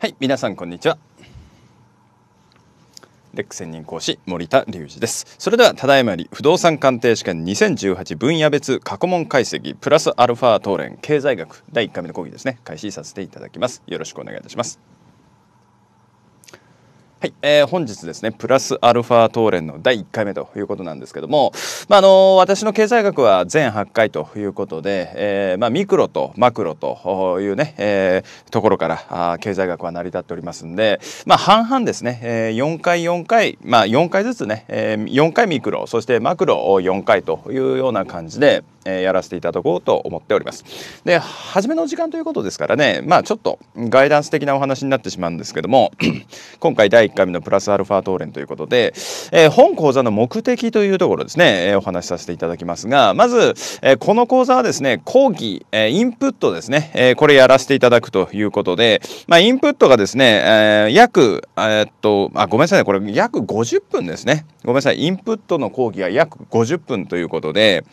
はい皆さんこんにちはレック専任講師森田隆二ですそれではただいまより不動産鑑定試験2018分野別過去問解析プラスアルファ東連経済学第1回目の講義ですね開始させていただきますよろしくお願いいたしますはい、えー、本日ですね、プラスアルファ討論の第1回目ということなんですけども、まあ、あの私の経済学は全8回ということで、えー、まあ、ミクロとマクロというね、えー、ところからあ経済学は成り立っておりますんで、まあ、半々ですね、えー、4回4回、まあ、4回ずつね、えー、4回ミクロ、そしてマクロを4回というような感じで、えやらせていただこうと思っております。で初めの時間ということですからねまあちょっとガイダンス的なお話になってしまうんですけども 今回第1回目のプラスアルファ討論ということで、えー、本講座の目的というところですね、えー、お話しさせていただきますがまず、えー、この講座はですね講義、えインプットですね、えこれやらせていただくということで、まあ、インプットがですね、え約、えっとあごめんなさいねこれ約50分ですねごめんなさいインプットの講義が約50分ということで。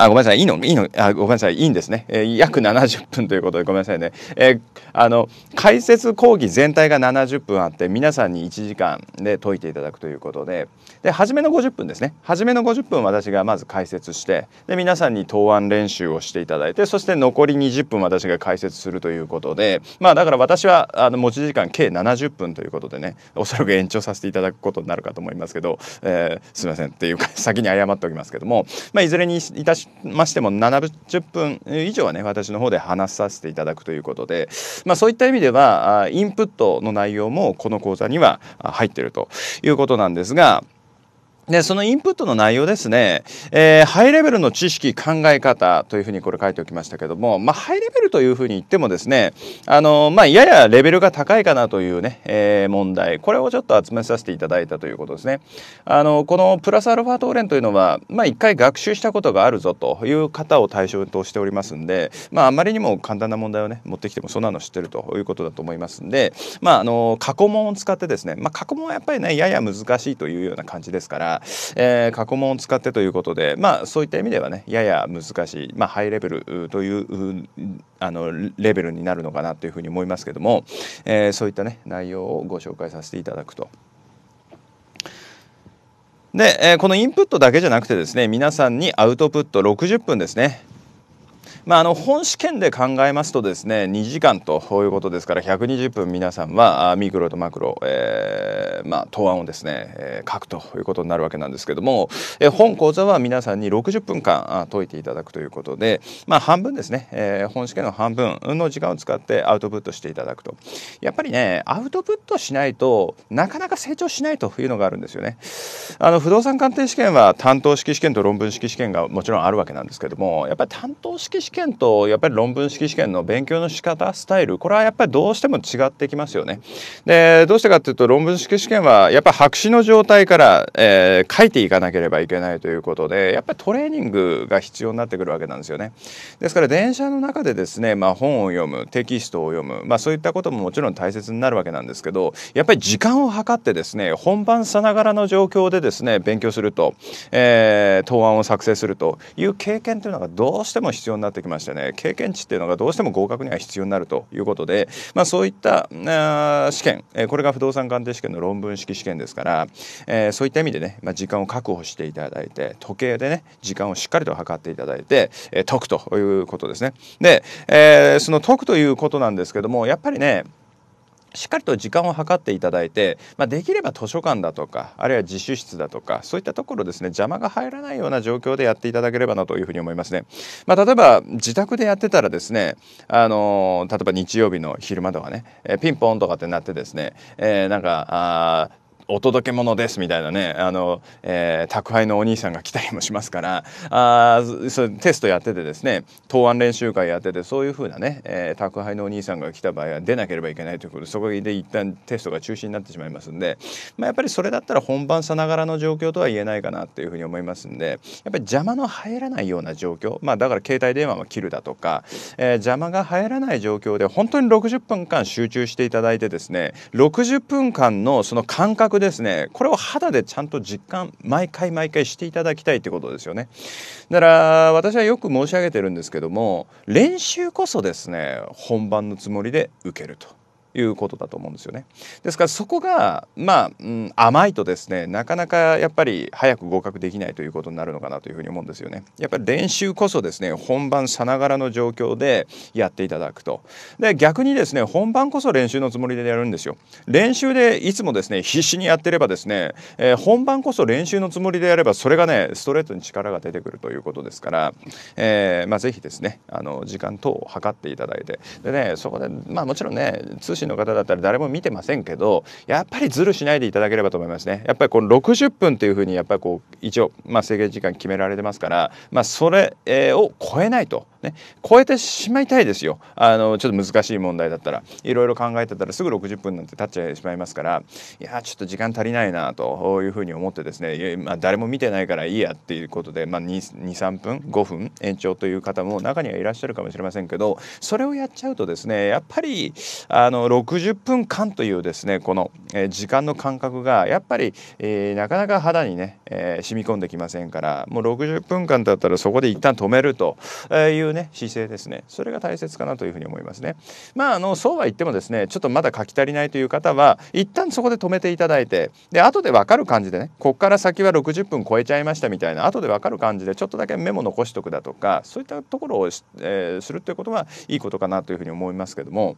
あ、ごめんなさい。いいのいいのあ、ごめんなさい。いいんですね。えー、約70分ということで、ごめんなさいね。えー、あの、解説講義全体が70分あって、皆さんに1時間で解いていただくということで、で、初めの50分ですね。初めの50分私がまず解説して、で、皆さんに答案練習をしていただいて、そして残り20分私が解説するということで、まあ、だから私は、あの、持ち時間計70分ということでね、おそらく延長させていただくことになるかと思いますけど、えー、すいませんっていうか、先に謝っておきますけども、まあ、いずれにいたしましても70分以上はね私の方で話させていただくということで、まあ、そういった意味ではインプットの内容もこの講座には入ってるということなんですが。で、そのインプットの内容ですね、えー、ハイレベルの知識、考え方というふうにこれ書いておきましたけども、まあ、ハイレベルというふうに言ってもですね、あの、まあ、ややレベルが高いかなというね、えー、問題、これをちょっと集めさせていただいたということですね。あの、このプラスアルファトーレンというのは、まあ、一回学習したことがあるぞという方を対象としておりますんで、まあ、あまりにも簡単な問題をね、持ってきてもそんなの知ってるということだと思いますんで、まあ、あの、過去問を使ってですね、まあ、過去問はやっぱりね、やや難しいというような感じですから、えー、過去問を使ってということで、まあ、そういった意味ではねやや難しい、まあ、ハイレベルというあのレベルになるのかなというふうに思いますけども、えー、そういったね内容をご紹介させていただくと。で、えー、このインプットだけじゃなくてですね皆さんにアウトプット60分ですねまあ、あの本試験で考えますとですね2時間ということですから120分皆さんはミクロとマクロ、えーまあ、答案をですね、えー、書くということになるわけなんですけども、えー、本講座は皆さんに60分間解いていただくということで、まあ、半分ですね、えー、本試験の半分の時間を使ってアウトプットしていただくとやっぱりねアウトプットしないとなかなか成長しないというのがあるんですよね。あの不動産鑑定試験は担当式試験と論文式試験がもちろんあるわけなんですけどもやっぱり担当式試験験とやっぱり論文式試験の勉強の仕方スタイルこれはやっぱりどうしても違ってきますよね。でどうしてかっていうと論文式試験はやっぱ白紙の状態から、えー、書いていかなければいけないということでやっぱりトレーニングが必要になってくるわけなんですよね。ですから電車の中でですね、まあ、本を読むテキストを読む、まあ、そういったことももちろん大切になるわけなんですけどやっぱり時間を計ってですね本番さながらの状況でですね勉強すると、えー、答案を作成するという経験というのがどうしても必要になってきます。きましてね経験値っていうのがどうしても合格には必要になるということで、まあ、そういった試験、えこれが不動産鑑定試験の論文式試験ですから、えー、そういった意味でね、まあ、時間を確保していただいて時計でね時間をしっかりと測っていただいて、え解くということですね。で、えー、その解くということなんですけどもやっぱりねしっかりと時間を計っていただいて、まあ、できれば図書館だとかあるいは自習室だとかそういったところですね邪魔が入らないような状況でやっていただければなというふうに思いますね。まあ、例えば自宅でやってたらですねあの例えば日曜日の昼間とかね、えー、ピンポンとかってなってですね、えー、なんかあお届け物ですみたいなねあの、えー、宅配のお兄さんが来たりもしますからあそテストやっててですね答案練習会やっててそういうふうなね、えー、宅配のお兄さんが来た場合は出なければいけないということでそこで一旦テストが中止になってしまいますんで、まあ、やっぱりそれだったら本番さながらの状況とは言えないかなっていうふうに思いますんでやっぱり邪魔の入らないような状況、まあ、だから携帯電話は切るだとか、えー、邪魔が入らない状況で本当に60分間集中していただいてですね60分間のその感覚ですねこれを肌でちゃんと実感毎回毎回していただきたいってことですよねだから私はよく申し上げてるんですけども練習こそですね本番のつもりで受けると。いうことだと思うんですよね。ですからそこがまあ、うん、甘いとですねなかなかやっぱり早く合格できないということになるのかなというふうに思うんですよね。やっぱり練習こそですね本番さながらの状況でやっていただくと。で逆にですね本番こそ練習のつもりでやるんですよ。練習でいつもですね必死にやってればですね、えー、本番こそ練習のつもりでやればそれがねストレートに力が出てくるということですから、えー、まあ、ぜひですねあの時間等を測っていただいてでねそこでまあもちろんね通信の方だったら誰も見てませんけどやっぱりズルしないでいただければと思いますねやっぱりこの60分というふうにやっぱりこう一応まあ制限時間決められてますから、まあ、それを超えないとね、超えてしまいたいですよあのちょっと難しい問題だったらいろいろ考えてたらすぐ60分なんて経っちゃいしまいますからいやちょっと時間足りないなというふうに思ってですね、まあ、誰も見てないからいいやっていうことで、まあ、23分5分延長という方も中にはいらっしゃるかもしれませんけどそれをやっちゃうとですねやっぱりあの60分間というですねこの、え時間の間隔がやっぱり、えー、なかなか肌にね、えー、染み込んできませんからもう60分間だったらそこで一旦止めるというね姿勢ですねそれが大切かなというふうに思いますね。まああのそうは言ってもですねちょっとまだ書き足りないという方は一旦そこで止めていただいてで後で分かる感じでねこっから先は60分超えちゃいましたみたいな後で分かる感じでちょっとだけメモ残しとくだとかそういったところを、えー、するということがいいことかなというふうに思いますけども。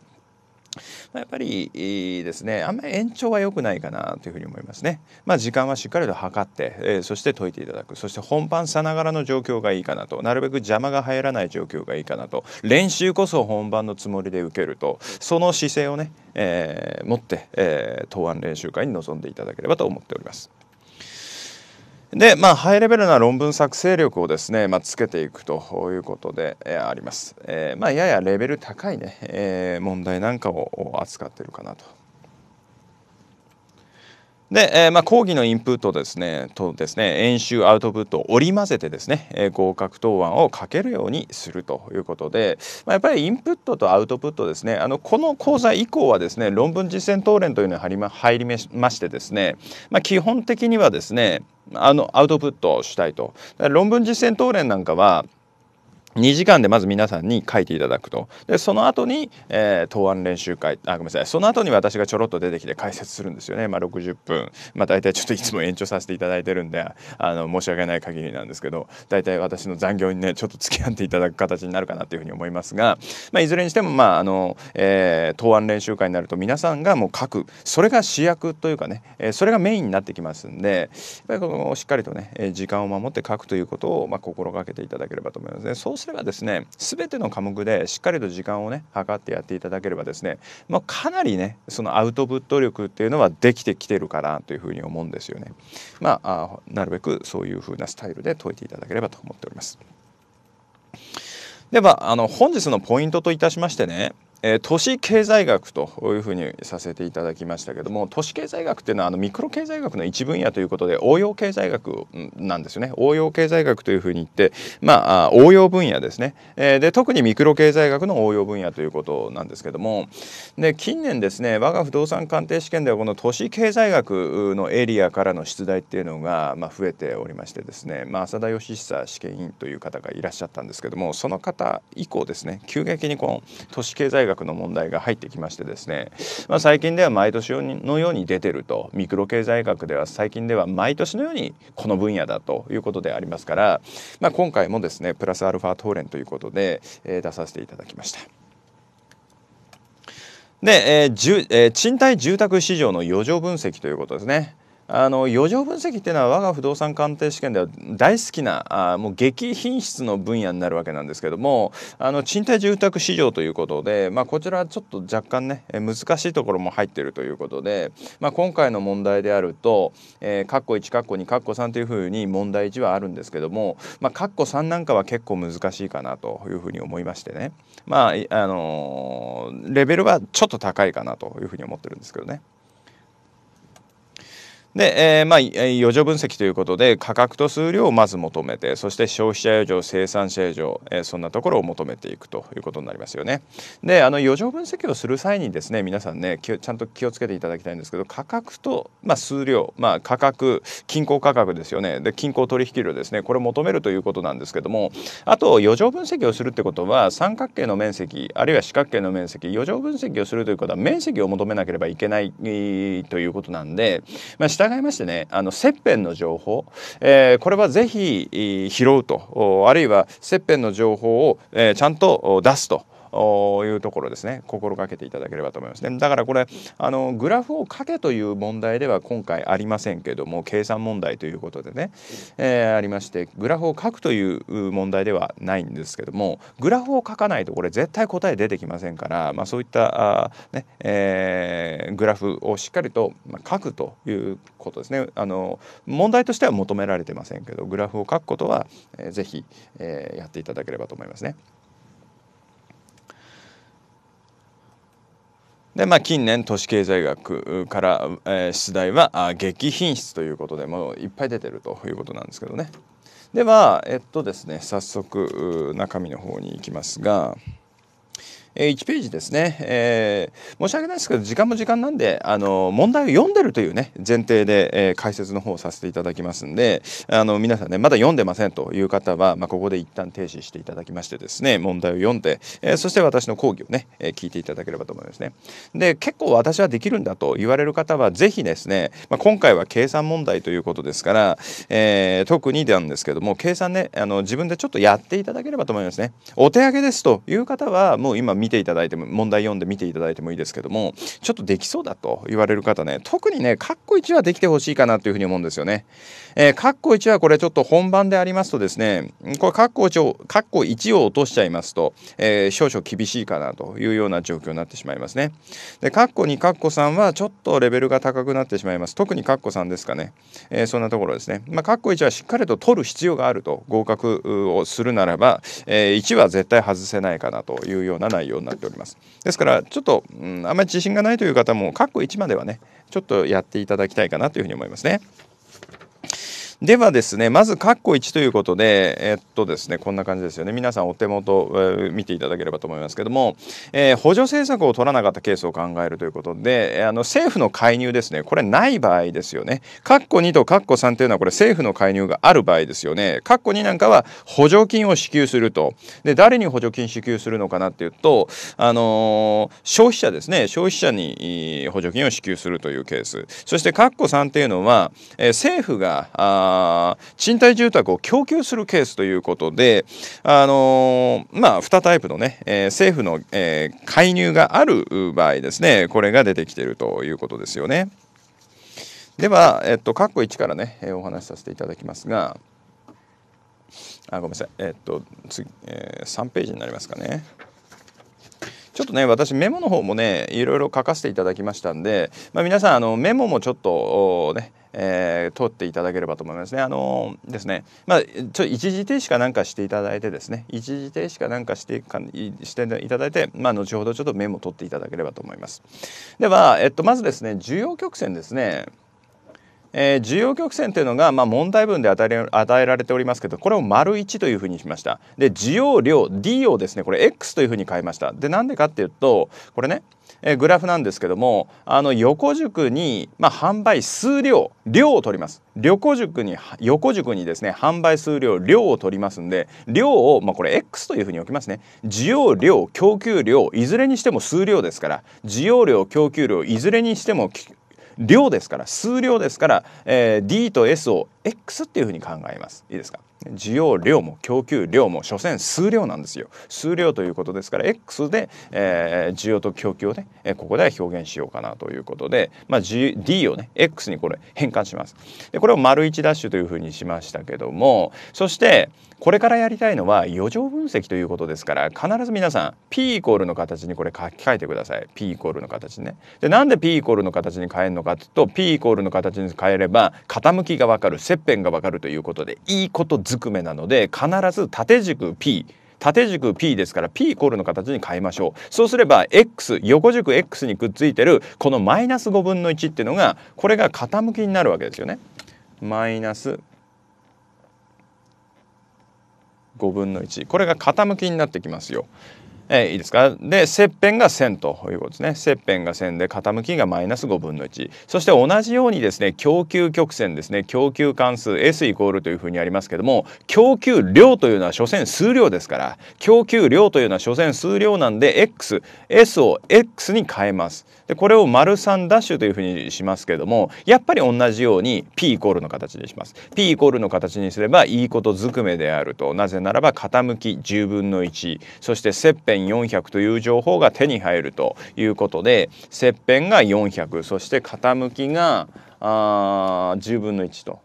やっぱりですねあんまり延長は良くないかなというふうに思いますね。まあ、時間はしっかりと測って、えー、そして解いていただくそして本番さながらの状況がいいかなとなるべく邪魔が入らない状況がいいかなと練習こそ本番のつもりで受けるとその姿勢をね、えー、持って、えー、答案練習会に臨んでいただければと思っております。でまあ、ハイレベルな論文作成力をですね、まあ、つけていくということで、えあります。えー、まあ、ややレベル高いね、えー、問題なんかを扱ってるかなとで、えー、まあ、講義のインプットですねとですね演習アウトプットを織り交ぜてですね、えー、合格答案を書けるようにするということで、まあ、やっぱりインプットとアウトプットですねあのこの講座以降はですね論文実践答練というのが入りま入りましてですね、まあ、基本的にはですねあのアウトプットをしたいと。論文実践答練なんかは2時間でまず皆さんに書いていただくとでその後に、えー、答案練習会あごめんなさいその後に私がちょろっと出てきて解説するんですよね、まあ、60分、まあ、大体ちょっといつも延長させていただいてるんであの申し訳ない限りなんですけど大体私の残業にねちょっと付き合っていただく形になるかなというふうに思いますが、まあ、いずれにしても、まああのえー、答案練習会になると皆さんがもう書くそれが主役というかね、えー、それがメインになってきますんでやっぱりこのしっかりとね時間を守って書くということを、まあ、心がけていただければと思いますね。そうすせばですね全ての科目でしっかりと時間をね測ってやっていただければですね、まあ、かなりねそのアウトプット力っていうのはできてきてるかなというふうに思うんですよね。まあなるべくそういうふうなスタイルで解いていただければと思っております。ではあの本日のポイントといたしましてねえー、都市経済学というふうにさせていただきましたけども都市経済学っていうのはあのミクロ経済学の一分野ということで応用経済学なんですよね応用経済学というふうに言って、まあ、応用分野ですね、えー、で特にミクロ経済学の応用分野ということなんですけどもで近年ですね我が不動産鑑定試験ではこの都市経済学のエリアからの出題っていうのが、まあ、増えておりましてですね、まあ、浅田義久試験委員という方がいらっしゃったんですけどもその方以降ですね急激にこの都市経済学学の問題が入ってきましてですね、まあ、最近では毎年のように出てるとミクロ経済学では最近では毎年のようにこの分野だということでありますから、まあ、今回もですねプラスアルファ討論ということで、え出させていただきました。で、えーじゅえー、賃貸住宅市場の余剰分析ということですね。あの余剰分析っていうのは我が不動産鑑定試験では大好きなあもう激品質の分野になるわけなんですけどもあの賃貸住宅市場ということで、まあ、こちらはちょっと若干ね難しいところも入ってるということで、まあ、今回の問題であると、えー、カッコ1カッコ2カッコ3というふうに問題1はあるんですけども、まあ、カッコ3なんかは結構難しいかなというふうに思いましてねまああのー、レベルはちょっと高いかなというふうに思ってるんですけどね。で、えー、まあ余剰分析ということで価格と数量をまず求めてそして消費者余剰生産者余剰、えー、そんなところを求めていくということになりますよね。であの余剰分析をする際にですね皆さんねちゃんと気をつけていただきたいんですけど価格と、まあ、数量、まあ、価格均衡価格ですよねで均衡取引量ですねこれを求めるということなんですけどもあと余剰分析をするってことは三角形の面積あるいは四角形の面積余剰分析をするということは面積を求めなければいけないということなんで、まあ従いましてねあの切片の情報、えー、これはぜひ拾うとあるいは切片の情報を、えー、ちゃんと出すと。いうところですね心がけていただければと思いますねだからこれあのグラフを書けという問題では今回ありませんけども計算問題ということでね、えー、ありましてグラフを書くという問題ではないんですけどもグラフを書かないとこれ絶対答え出てきませんから、まあ、そういったあ、ねえー、グラフをしっかりと書くということですねあの問題としては求められてませんけどグラフを書くことは、えー、ぜひ、えー、やっていただければと思いますね。でまあ、近年都市経済学から、えー、出題は激品質ということでもういっぱい出てるということなんですけどね。ではえっとですね早速中身の方に行きますが。え1ページですね、えー、申し訳ないですけど時間も時間なんであの問題を読んでるというね前提で、え解説の方をさせていただきますんであの皆さんねまだ読んでませんという方は、まあ、ここで一旦停止していただきましてですね問題を読んで、えそして私の講義をね、え聞いていただければと思いますね。で結構私はできるんだと言われる方は是非ですね、まあ、今回は計算問題ということですから、えー、特になんですけども計算ねあの自分でちょっとやっていただければと思いますね。お手上げですという方はもう今見ていただいても問題読んで見ていただいてもいいですけどもちょっとできそうだと言われる方ね特にねカッコ1はできてほしいかなというふうに思うんですよね。えー、カッコ1はこれちょっと本番でありますとですねこれカッコ1をカッコ1を落としちゃいますと、えー、少々厳しいかなというような状況になってしまいますね。でカッコ2カッコ3はちょっとレベルが高くなってしまいます特にカッコ3ですかね、えー、そんなところですね。まあ、カッコ1はしっかりと取る必要があると合格をするならば、えー、1は絶対外せないかなというような内容ようになっておりますですからちょっと、うん、あんまり自信がないという方も括弧1まではねちょっとやっていただきたいかなというふうに思いますね。ではですね、まず括弧1ということで、えっとですね、こんな感じですよね。皆さんお手元、えー、見ていただければと思いますけども、えー、補助政策を取らなかったケースを考えるということで、あの政府の介入ですね、これない場合ですよね。ッコ2とッコ3というのはこれ政府の介入がある場合ですよね。ッコ2なんかは補助金を支給すると。で、誰に補助金支給するのかなっていうと、あのー、消費者ですね、消費者に補助金を支給するというケース。そしてッコ3っていうのは、え政府が、あ賃貸住宅を供給するケースということで、あのー、まあ、2タイプのね、えー、政府の、えー、介入がある場合ですね、これが出てきているということですよね。では、えっと、括弧1からね、えお話しさせていただきますが、あごめんなさい、えっと次、え3ページになりますかね。ちょっとね私メモの方もねいろいろ書かせていただきましたんで、まあ、皆さんあのメモもちょっとねえー、取っていただければと思いますね。あのー、ですね、まあ、ちょ一時停止かなんかしていただいてですね、一時停止かなんかしてかしていただいて、まあ、後ほどちょっとメモ取っていただければと思います。では、えっと、まずですね、重要曲線ですね。えー、需要曲線というのが、まあ、問題文で与え与えられておりますけどこれを丸1というふうにしましたで需要量 D をですねこれ X というふうに変えましたでなんでかっていうとこれね、えー、グラフなんですけどもあの横軸に、まあ、販売数量量を取ります横軸に横軸にですね販売数量量を取りますんで量を、まあ、これ X というふうに置きますね需要量供給量いずれにしても数量ですから需要量供給量いずれにしても量ですから数量ですから、えー、D と S を X っていうふうに考えますいいですか需要量も供給量も所詮数量なんですよ数量ということですから X で、えー、需要と供給をね、えー、ここでは表現しようかなということで、まあ、G、D をね X にこれ変換しますでこれを丸一ダッシュというふうにしましたけどもそしてこれからやりたいのは余剰分析ということですから必ず皆さん P イコールの形にこれ書き換えてください P イコールの形ねでなんで P イコールの形に変えるのかというと P イコールの形に変えれば傾きがわかる切片がわかるということでいいことずくめなので必ず縦軸 P 縦軸 P ですから P イコールの形に変えましょうそうすれば X 横軸 X にくっついてるこのマイナス5分の1っていうのがこれが傾きになるわけですよねマイナス5分の1これが傾きになってきますよえー、いいですかで切片が1000ということですね切片が1000で傾きがマイナス5分の1そして同じようにですね供給曲線ですね供給関数 S イコールというふうにありますけども供給量というのは所詮数量ですから供給量というのは所詮数量なんで XS を X に変えますでこれを丸三ダッシュというふうにしますけどもやっぱり同じように P イコールの形にします P イコールの形にすればいいことずくめであるとなぜならば傾き10分の1そして切片400という情報が手に入るということで切片が400そして傾きがあ10分の1と。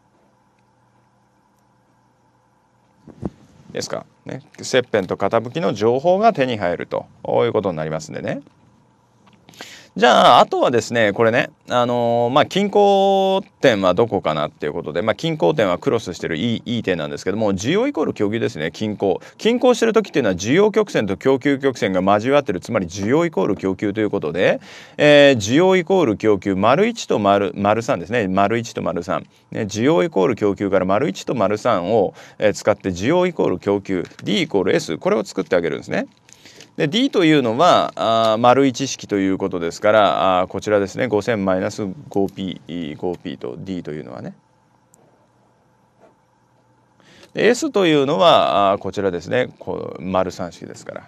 ですか、ね、切片と傾きの情報が手に入るということになりますんでね。じゃああとはですねこれねあのー、まあ均衡点はどこかなっていうことで、まあ、均衡点はクロスしてるいいいい点なんですけども需要イコール供給ですね均衡均衡してる時っていうのは需要曲線と供給曲線が交わってるつまり需要イコール供給ということで、えー、需要イコール供給丸1と丸丸3ですね丸1と丸3、ね、需要イコール供給から丸1と丸3を、えー、使って需要イコール供給 D イコール S これを作ってあげるんですね。で D というのはあ丸1式ということですからあこちらですね 5000-5P5P と D というのはね。S というのはあこちらですねこ丸3式ですから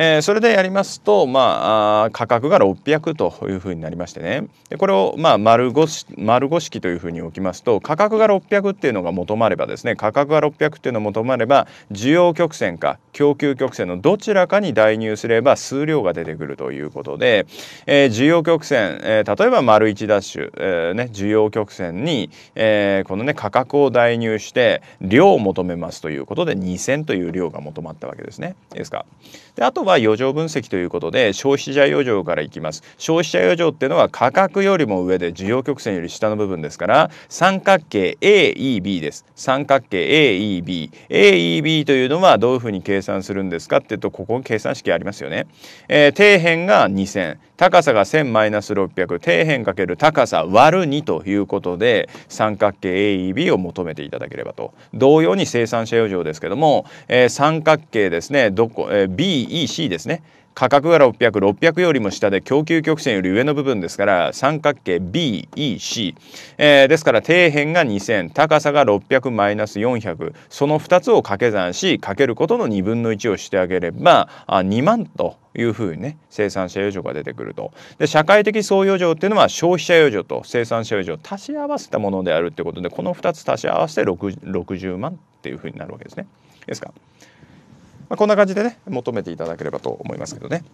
えー、それでやりますと、まあ、価格が600というふうになりましてねでこれを、まあ、丸 5, 丸式というふうに置きますと価格が600っていうのが求まればですね価格が600っていうのが求まれば需要曲線か供給曲線のどちらかに代入すれば数量が出てくるということで、えー、需要曲線、えー、例えば丸1ダッシュ、えーね、需要曲線に、えー、このね価格を代入して量を求めますということで2,000という量が求まったわけですね。いいですかであとは余剰分析ということで消費者余剰からいきます消費者余剰っていうのは価格よりも上で需要曲線より下の部分ですから三角形 AEB です三角形 AEB AEB というのはどういうふうに計算するんですかっていうとここ計算式ありますよね、えー、底辺が2000高さが1000マイナス600底辺かける高さ割る2ということで三角形 AEB を求めていただければと同様に生産者余剰ですけども、えー、三角形ですねどこ、えー、BEC ですね価格が600600よりも下で供給曲線より上の部分ですから三角形 BEC、えー、ですから底辺が2000高さが600マイナス400その2つを掛け算し掛けることの2分の1をしてあげればあ2万というふうにね生産者余剰が出てくるとで社会的総余剰っていうのは消費者余剰と生産者余剰を足し合わせたものであるってことでこの2つ足し合わせて60万っていうふうになるわけですね。ですかまあ、こんな感じでね求めていただければと思いますけどね。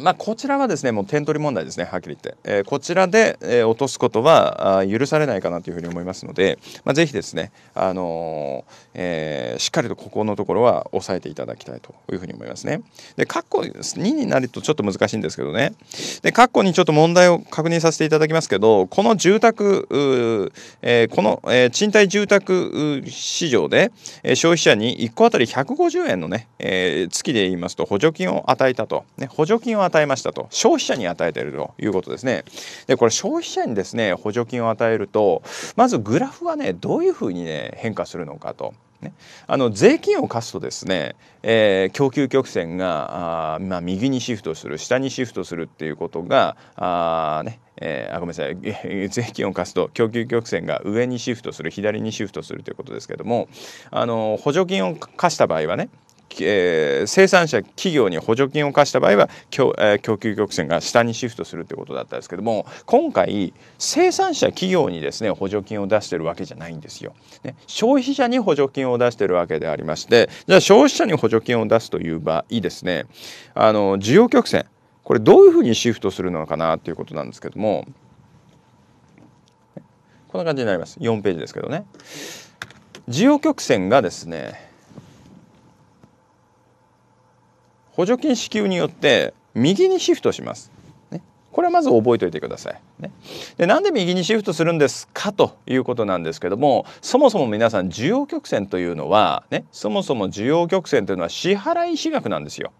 まあ、こちらはですねもう点取り問題ですねはっきり言って、えー、こちらで、えー、落とすことは許されないかなというふうに思いますので、まあ、ぜひですね、あのー、えー、しっかりとここのところは抑えていただきたいというふうに思いますね。で括弧2になるとちょっと難しいんですけどねで括弧にちょっと問題を確認させていただきますけどこの住宅、えー、この、えー、賃貸住宅市場で、えー、消費者に1個当たり150円のね、えー、月で言いますと補助金を与えたと、ね、補助金を与えましたと消費者に与えているということですねでこれ消費者にですね補助金を与えるとまずグラフはねどういうふうにね変化するのかと。ね、あの税金を課すとですね、えー、供給曲線があ、まあ、右にシフトする下にシフトするっていうことがあ、ねえー、あごめんなさい、税金を課すと供給曲線が上にシフトする左にシフトするということですけどもあの補助金を課した場合はねえー、生産者企業に補助金を課した場合は供,、えー、供給曲線が下にシフトするということだったんですけども今回生産者企業にですね補助金を出してるわけじゃないんですよ。ね、消費者に補助金を出してるわけでありましてじゃあ消費者に補助金を出すという場合ですねあの需要曲線これどういうふうにシフトするのかなということなんですけどもこんな感じになります4ページですけどね。需要曲線がですね補助金支給によって右にシフトします。ね、これはまず覚えておいてください。ね、でなんで右にシフトするんですかということなんですけどもそもそも皆さん需要曲線というのは、ね、そもそも需要曲線というのは支払い私学なんですよ。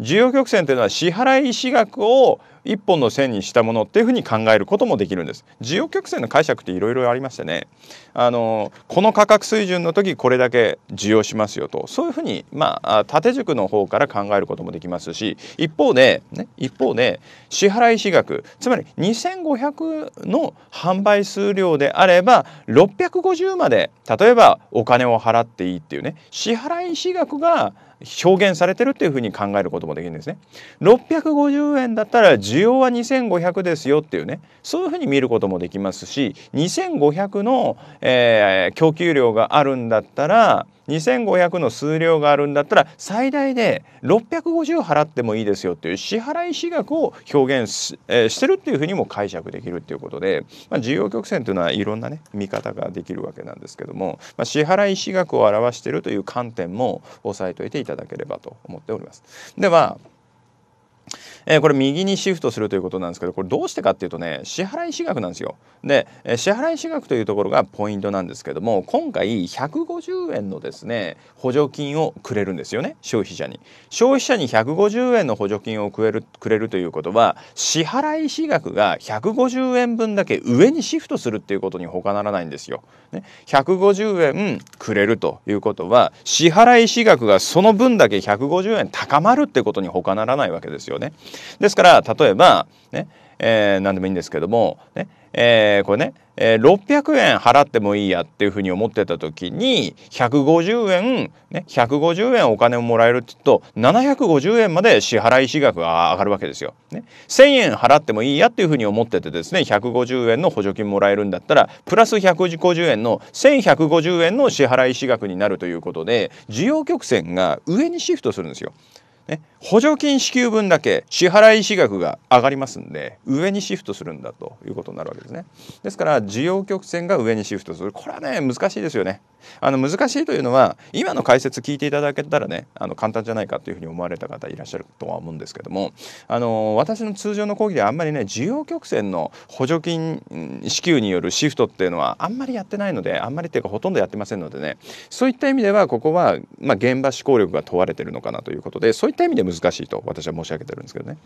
需要曲線というのは支払い私学を一本の線にしたものっていうふうに考えることもできるんです。需要曲線の解釈っていろいろありましてねあのこの価格水準の時これだけ需要しますよとそういうふうに、まあ、縦軸の方から考えることもできますし一方で、ね、一方で支払い資額つまり2500の販売数量であれば650まで例えばお金を払っていいっていうね支払い資額が表現されてるっていうふうに考えることもできるんですね。650円だったら需要は2500ですよっていうねそういうふうに見ることもできますし2500の、えー、供給量があるんだったら2,500の数量があるんだったら最大で650払ってもいいですよっていう支払い資額を表現し,、えー、してるっていうふうにも解釈できるっていうことで、まあ、需要曲線というのはいろんなね見方ができるわけなんですけども、まあ、支払い資額を表しているという観点も押さえておいていただければと思っております。ではえー、これ右にシフトするということなんですけどこれどうしてかっていうとね支払い私学なんですよ。で、えー、支払い私学というところがポイントなんですけども今回150円のですね補助金をくれるんですよね消費者に。消費者に150円の補助金をくれるくれるということは支払い私学が150円分だけ上にシフトするっていうことに他ならないんですよ。ね、150円くれるということは支払い私学がその分だけ150円高まるってことに他ならないわけですよね。ですから例えばね、えー、何でもいいんですけども、ねえー、これね、えー、600円払ってもいいやっていうふうに思ってた時に150円、ね、150円お金をもらえるって言うと750円まで支払い資額が上がるわけですよ。ね、1,000円払ってもいいやっていうふうに思っててですね150円の補助金もらえるんだったらプラス150円の1,150円の支払い資額になるということで需要曲線が上にシフトするんですよ。ね、補助金支給分だけ支払い資額が上がりますんで上にシフトするんだということになるわけですねですから需要曲線が上にシフトするこれはね難しいですよねあの難しいというのは今の解説聞いていただけたらねあの簡単じゃないかというふうに思われた方いらっしゃるとは思うんですけどもあの私の通常の講義であんまりね需要曲線の補助金支給によるシフトっていうのはあんまりやってないのであんまりっていうかほとんどやってませんのでねそういった意味ではここは、まあ、現場思考力が問われてるのかなということでそういった意味で難しいと私は申し上げてるんですけどね。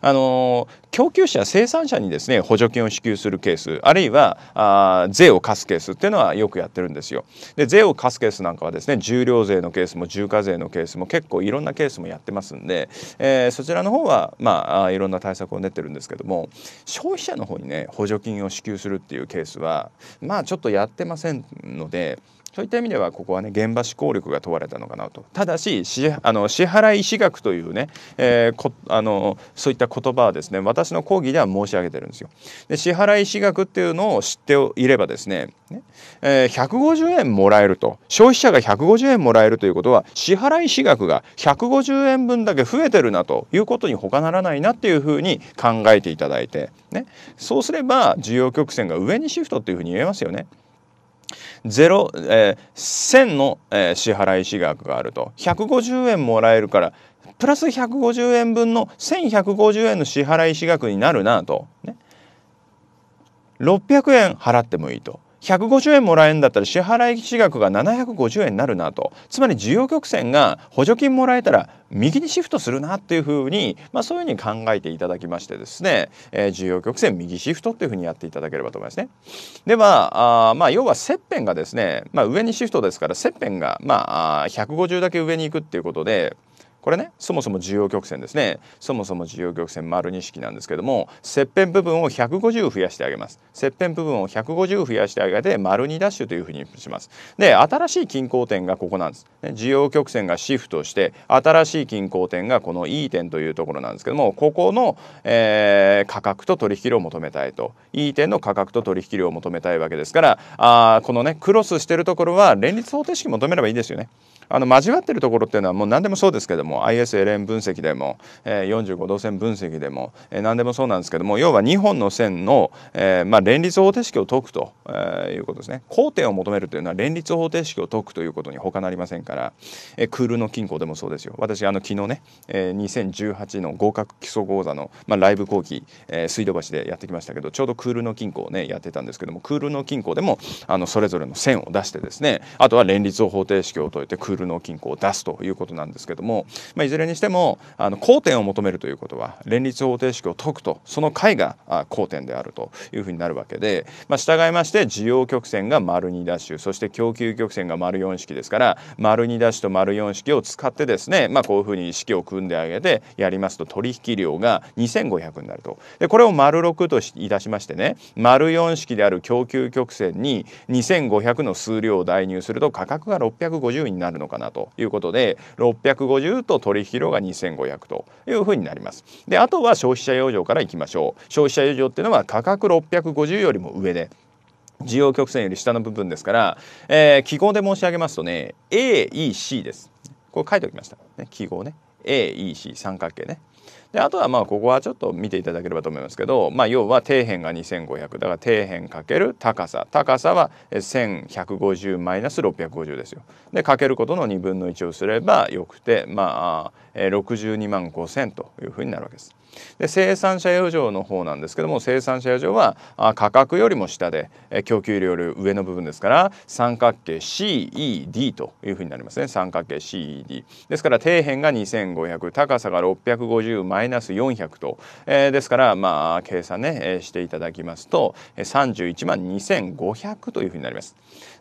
あの供給者生産者にですね補助金を支給するケースあるいはあ税を課すケースっていうのはよくやってるんですよ。で税を課すケースなんかはですね重量税のケースも重課税のケースも結構いろんなケースもやってますんで、えー、そちらの方はまあいろんな対策を練ってるんですけども消費者の方にね補助金を支給するっていうケースはまあちょっとやってませんので。そういった意味ではここはね現場思考力が問われたのかなとただし支あの支払い私学というね、えー、あのそういった言葉はですね私の講義では申し上げてるんですよ。で支払い私学っていうのを知っていればですねね、えー、150円もらえると消費者が150円もらえるということは支払い私学が150円分だけ増えてるなということに他ならないなっていうふうに考えていただいて、ね、そうすれば需要曲線が上にシフトっていうふうに言えますよね。ロえー、1000の、えー、支払い資額があると150円もらえるからプラス150円分の1150円の支払い資額になるなと、ね、600円払ってもいいと150円もらえるんだったら支払い額が750円になるなとつまり需要曲線が補助金もらえたら右にシフトするなっていうふうに、まあ、そういうふうに考えていただきましてですね、えー、需要曲線右シフトっていうふうにやっていただければと思いますね。ではあまあ要は切片がですね、まあ、上にシフトですから切片が、まあ、150だけ上に行くっていうことでこれねそもそも需要曲線ですねそもそも需要曲線丸2式なんですけども切片部分を150増やしてあげます切片部分を150増やしてあげて丸2ダッシュというふうにしますで新しい均衡点がここなんです、ね、需要曲線がシフトして新しい均衡点がこの E 点というところなんですけどもここの、えー、価格と取引量を求めたいと E 点の価格と取引量を求めたいわけですからあこのねクロスしてるところは連立方程式求めればいいですよね。あの交わってるところっていうのはもう何でもそうですけども ISLN 分析でも、えー、45度線分析でも、えー、何でもそうなんですけども要は2本の線の、えーまあ、連立方程式を解くと、えー、いうことですね。交点を求めるというのは連立方程式を解くということに他なりませんから、えー、クールの金庫でもそうですよ。私あの昨日ね、えー、2018の合格基礎講座の、まあ、ライブ後期、えー、水道橋でやってきましたけどちょうどクールの金庫をねやってたんですけどもクールの金庫でもあのそれぞれの線を出してですねあとは連立方程式を解いてクールクールを出すということなんですけども、まあ、いずれにしてもあの交点を求めるということは連立方程式を解くとその解が交点であるというふうになるわけで、まあ、従いまして需要曲線が丸2ダッシュそして供給曲線が丸4式ですから丸2ダッシュと丸4式を使ってですね、まあ、こういうふうに式を組んであげてやりますと取引量が2500になると。でこれを丸6といたしましてね丸4式である供給曲線に2500の数量を代入すると価格が650になるののかなということで650と取引量が2500というふうになります。であとは消費者養生からいきましょう。消費者養生っていうのは価格650よりも上で需要曲線より下の部分ですから、えー、記号で申し上げますとね AEC です。これ書いておきました。ね、記号ね AEC 三角形ね。であとはまあここはちょっと見て頂ければと思いますけど、まあ、要は底辺が2500だから底辺かける高さ高さは1150マイナス650ですよ。でかけることの2分の1をすればよくてまあ62万5000というふうになるわけです。で生産者余剰の方なんですけども生産者余剰は価格よりも下で供給量より上の部分ですから三角形 CED というふうになりますね三角形 CED ですから底辺が2500高さが650マイナス400と、えー、ですからまあ計算ね、えしていただきますと31万2500というふうになります。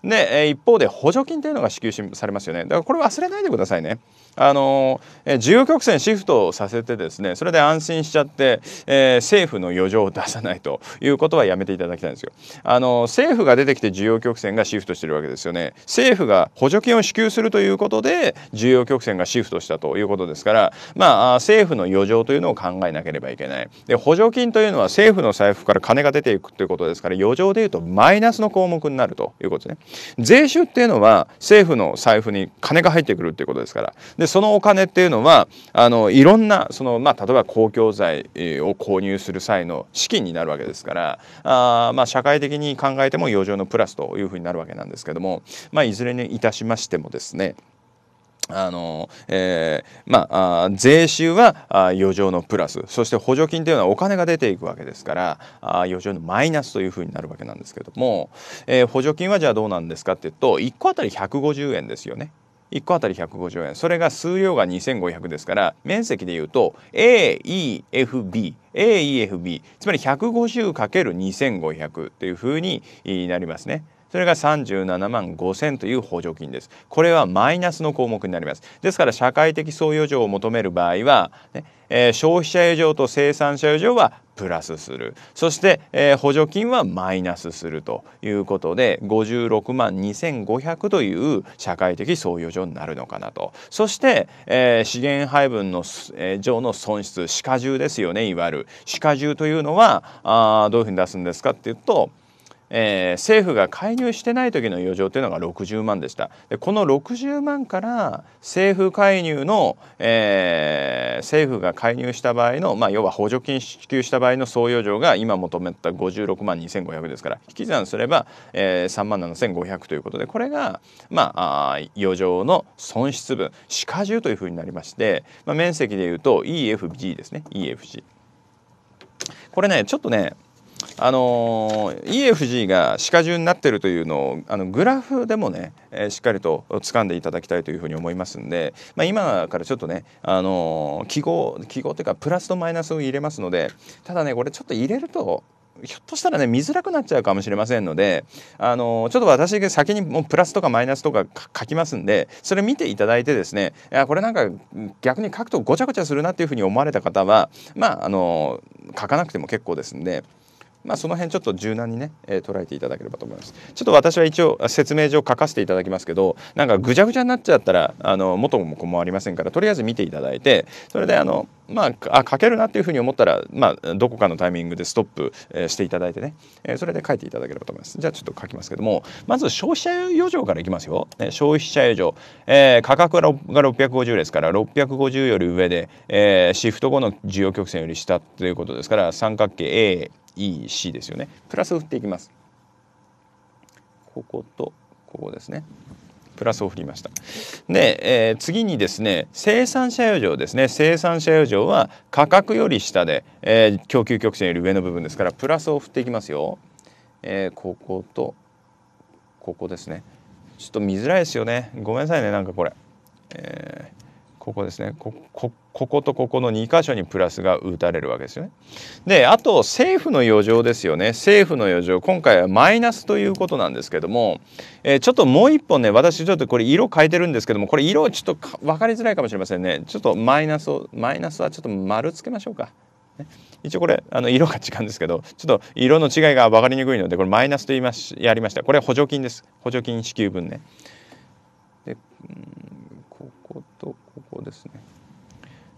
で、え一方で補助金というのが支給されますよねだからこれ忘れないでくださいね。あの自由曲線シフトさせてですねそれで安心しちゃって、えー、政府の余剰を出さないということはやめていただきたいんですよ。あの政府が出てきて需要曲線がシフトしてるわけですよね。政府が補助金を支給するということで需要曲線がシフトしたということですから、まあ、政府の余剰というのを考えなければいけない。で補助金というのは政府の財布から金が出ていくということですから余剰でいうとマイナスの項目になるということですね。税収っていうのは政府の財布に金が入ってくるということですから。でそのお金っていうのはあのいろんなその、まあ、例えば公共財を購入する際の資金になるわけですからあ、まあ、社会的に考えても余剰のプラスというふうになるわけなんですけども、まあ、いずれにいたしましてもですねあのえー、まあ税収は余剰のプラスそして補助金というのはお金が出ていくわけですからあ余剰のマイナスというふうになるわけなんですけども、えー、補助金はじゃあどうなんですかっていうと1個当たり150円ですよね。1個あたり150円それが数量が2500ですから面積でいうと AEFB AEFB つまり 150×2500 というふうになりますね。それが37万5000という補助金ですこれはマイナスの項目になりますですから社会的相余剰を求める場合は、ねえー、消費者余剰と生産者余剰はプラスするそして、えー、補助金はマイナスするということで56万2500という社会的総余剰になるのかなとそして、えー、資源配分の、えー、上の損失歯科重ですよねいわゆる歯科重というのはあどういうふうに出すんですかっていうとえー、政府が介入してない時の余剰というのが60万でしたでこの60万から政府介入の、えー、政府が介入した場合の、まあ、要は補助金支給した場合の総余剰が今求めた56万2500ですから引き算すれば、えー、3万7500ということでこれが、まあ、あ余剰の損失分歯科重というふうになりまして、まあ、面積でいうと EFG ですね EFG。これねちょっとねあの EFG が歯科順になってるというのをあのグラフでもね、えー、しっかりと掴んでいただきたいというふうに思いますんで、まあ、今からちょっとね、あの記号記号というかプラスとマイナスを入れますのでただねこれちょっと入れるとひょっとしたらね見づらくなっちゃうかもしれませんのであのちょっと私が先にもうプラスとかマイナスとか書きますんでそれ見ていただいてですねいやこれなんか逆に書くとごちゃごちゃするなっていうふうに思われた方はまああの書かなくても結構ですんで。まあ、その辺ちょっと柔軟にね、えー、捉えていただければと思いますちょっと私は一応説明書書かせていただきますけどなんかぐちゃぐちゃになっちゃったらあの元も子もありませんからとりあえず見ていただいてそれであのまあ、あ書けるなっていうふうに思ったら、まあ、どこかのタイミングでストップ、えー、していただいてね、えー、それで書いていただければと思いますじゃあちょっと書きますけどもまず消費者余剰からいきますよ、ね、消費者余剰、えー、価格が650ですから650より上で、えー、シフト後の需要曲線より下ということですから三角形 A いいしですよねプラスを振っていきますこことここですねプラスを振りましたで、えー、次にですね生産者余剰ですね生産者余剰は価格より下で、えー、供給曲線より上の部分ですからプラスを振っていきますよ、えー、こことここですねちょっと見づらいですよねごめんなさいねなんかこれ、えー、ここですねこここことここの2箇所にプラスが打たれるわけですよね。であと政府の余剰ですよね政府の余剰今回はマイナスということなんですけども、えー、ちょっともう一本ね私ちょっとこれ色変えてるんですけどもこれ色ちょっと分かりづらいかもしれませんねちょっとマイナスをマイナスはちょっと丸つけましょうか。ね、一応これあの色が違うんですけどちょっと色の違いが分かりにくいのでこれマイナスと言いましやりましたこれ補助金です補助金支給分ねでこことここですね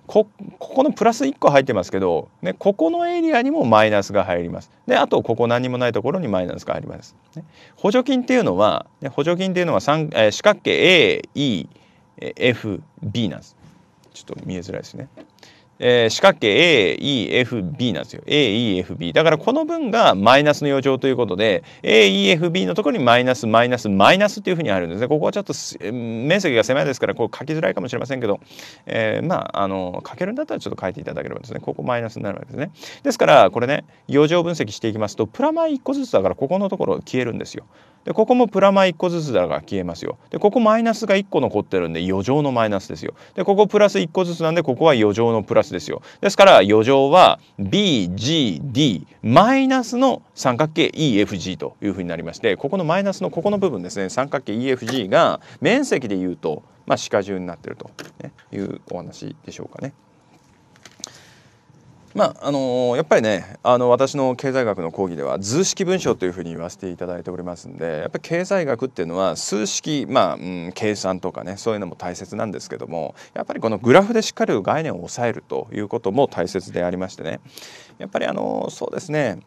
こここのプラス1個入ってますけど、ね、ここのエリアにもマイナスが入ります。であとここ何もないところにマイナスが入ります。ね、補助金っていうのは、ね、補助金っていうのは三、えー、四角形 AEFB なんです。ちょっと見えづらいですね。えー、四角形 AEFB なんですよ。AEFB。だからこの分がマイナスの余剰ということで、AEFB のところにマイナス、マイナス、マイナスっていうふうにあるんですね。ここはちょっと面積が狭いですから、こう書きづらいかもしれませんけど、えー、まあ、あの、書けるんだったらちょっと書いていただければですね、ここマイナスになるわけですね。ですから、これね、余剰分析していきますと、プラマイ1個ずつだから、ここのところ消えるんですよ。で、ここもプラマイ1個ずつだから消えますよ。で、ここマイナスが1個残ってるんで、余剰のマイナスですよ。で、ここプラス1個ずつなんで、ここは余剰のプラススですよ。ですから余剰は BGD マイナスの三角形 EFG というふうになりましてここのマイナスのここの部分ですね三角形 EFG が面積でいうと、まあ、四重になってるというお話でしょうかね。まああのやっぱりねあの私の経済学の講義では図式文章というふうに言わせていただいておりますんでやっぱり経済学っていうのは数式まあ、うん、計算とかねそういうのも大切なんですけどもやっぱりこのグラフでしっかり概念を抑えるということも大切でありましてねやっぱりあのそうですね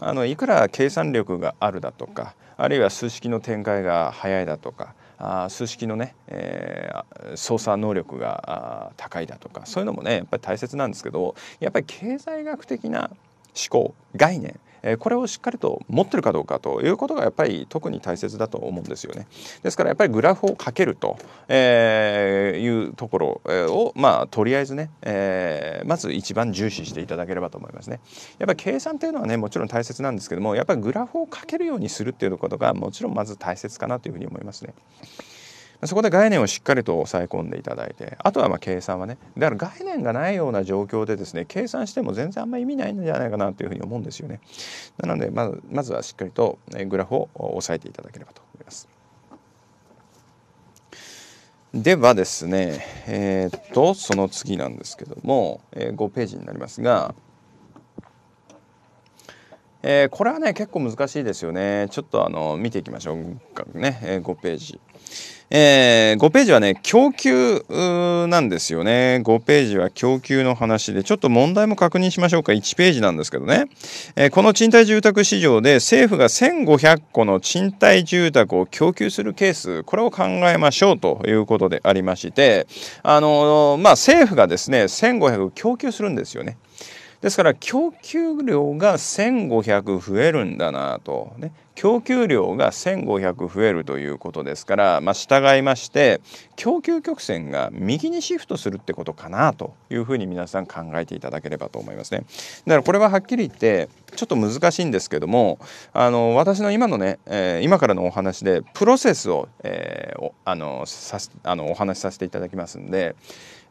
あのいくら計算力があるだとかあるいは数式の展開が早いだとか数式のね、えー、操作能力が高いだとかそういうのもねやっぱり大切なんですけどやっぱり経済学的な思考概念えこれをしっかりと持ってるかどうかということがやっぱり特に大切だと思うんですよね。ですからやっぱりグラフをかけると、えいうところを、まあ、とりあえずね、えまず一番重視していただければと思いますね。やっぱり計算というのはねもちろん大切なんですけどもやっぱりグラフをかけるようにするっていうことがもちろんまず大切かなというふうに思いますね。そこで概念をしっかりと抑え込んでいただいてあとはま計算はねだから概念がないような状況でですね計算しても全然あんまり意味ないんじゃないかなというふうに思うんですよねなのでまずまずはしっかりとグラフを押さえていただければと思いますではですねえー、っとその次なんですけども、え5ページになりますがえー、これはね結構難しいですよねちょっとあの見ていきましょうね、え5ページ。えー、5ページはね、供給なんですよね。5ページは供給の話で、ちょっと問題も確認しましょうか。1ページなんですけどね。えー、この賃貸住宅市場で政府が1500個の賃貸住宅を供給するケース、これを考えましょうということでありまして、あのー、まあ、政府がですね、1500供給するんですよね。ですから供給量が1,500増えるんだなと、ね、供給量が1,500増えるということですから、まあ、従いまして供給曲線が右にシフトするってことかなというふうに皆さん考えていただければと思いますね。だからこれははっきり言ってちょっと難しいんですけどもあの私の今のね、えー、今からのお話でプロセスを、えー、あのさあのお話しさせていただきますんで